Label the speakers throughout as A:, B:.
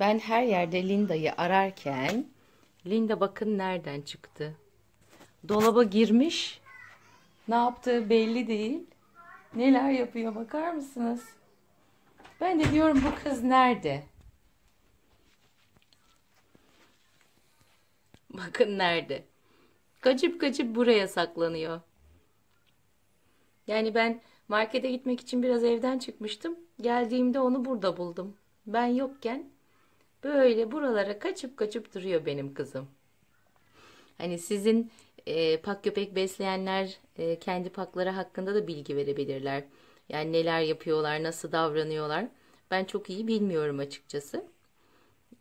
A: Ben her yerde Linda'yı ararken Linda bakın nereden çıktı. Dolaba girmiş. Ne yaptığı belli değil. Neler yapıyor bakar mısınız? Ben de diyorum bu kız nerede? Bakın nerede. Kaçıp kaçıp buraya saklanıyor. Yani ben markete gitmek için biraz evden çıkmıştım. Geldiğimde onu burada buldum. Ben yokken Böyle buralara kaçıp kaçıp duruyor benim kızım. Hani sizin e, pak köpek besleyenler e, kendi pakları hakkında da bilgi verebilirler. Yani neler yapıyorlar, nasıl davranıyorlar. Ben çok iyi bilmiyorum açıkçası.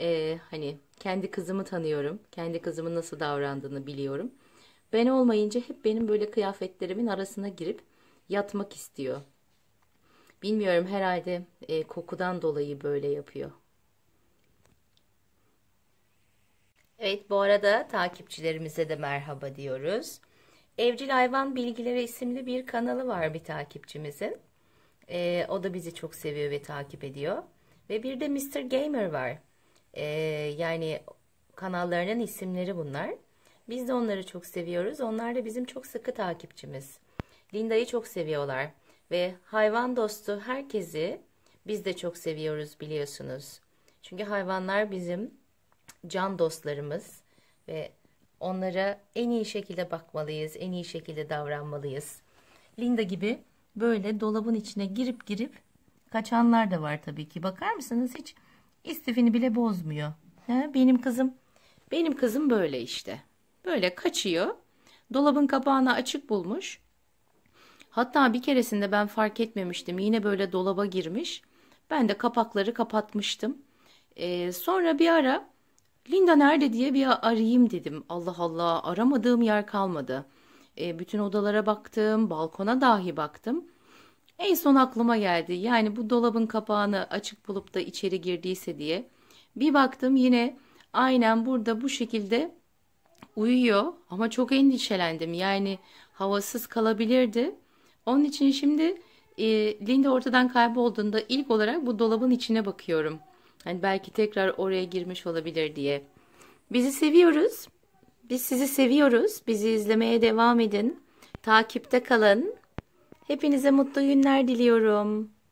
A: E, hani kendi kızımı tanıyorum. Kendi kızımın nasıl davrandığını biliyorum. Ben olmayınca hep benim böyle kıyafetlerimin arasına girip yatmak istiyor. Bilmiyorum herhalde e, kokudan dolayı böyle yapıyor. Evet bu arada takipçilerimize de merhaba diyoruz. Evcil Hayvan Bilgileri isimli bir kanalı var bir takipçimizin. Ee, o da bizi çok seviyor ve takip ediyor. Ve bir de Mr. Gamer var. Ee, yani kanallarının isimleri bunlar. Biz de onları çok seviyoruz. Onlar da bizim çok sıkı takipçimiz. Linda'yı çok seviyorlar. Ve hayvan dostu herkesi biz de çok seviyoruz biliyorsunuz. Çünkü hayvanlar bizim can dostlarımız ve onlara en iyi şekilde bakmalıyız, en iyi şekilde davranmalıyız. Linda gibi böyle dolabın içine girip girip kaçanlar da var tabii ki. Bakar mısınız hiç istifini bile bozmuyor. Ha, benim kızım, benim kızım böyle işte. Böyle kaçıyor. Dolabın kapağını açık bulmuş. Hatta bir keresinde ben fark etmemiştim. Yine böyle dolaba girmiş. Ben de kapakları kapatmıştım. Ee, sonra bir ara Linda nerede diye bir arayayım dedim. Allah Allah aramadığım yer kalmadı. E, bütün odalara baktım, balkona dahi baktım. En son aklıma geldi. Yani bu dolabın kapağını açık bulup da içeri girdiyse diye. Bir baktım yine aynen burada bu şekilde uyuyor ama çok endişelendim. Yani havasız kalabilirdi. Onun için şimdi e, Linda ortadan kaybolduğunda ilk olarak bu dolabın içine bakıyorum.'' Hani belki tekrar oraya girmiş olabilir diye. Bizi seviyoruz. Biz sizi seviyoruz. Bizi izlemeye devam edin. Takipte kalın. Hepinize mutlu günler diliyorum.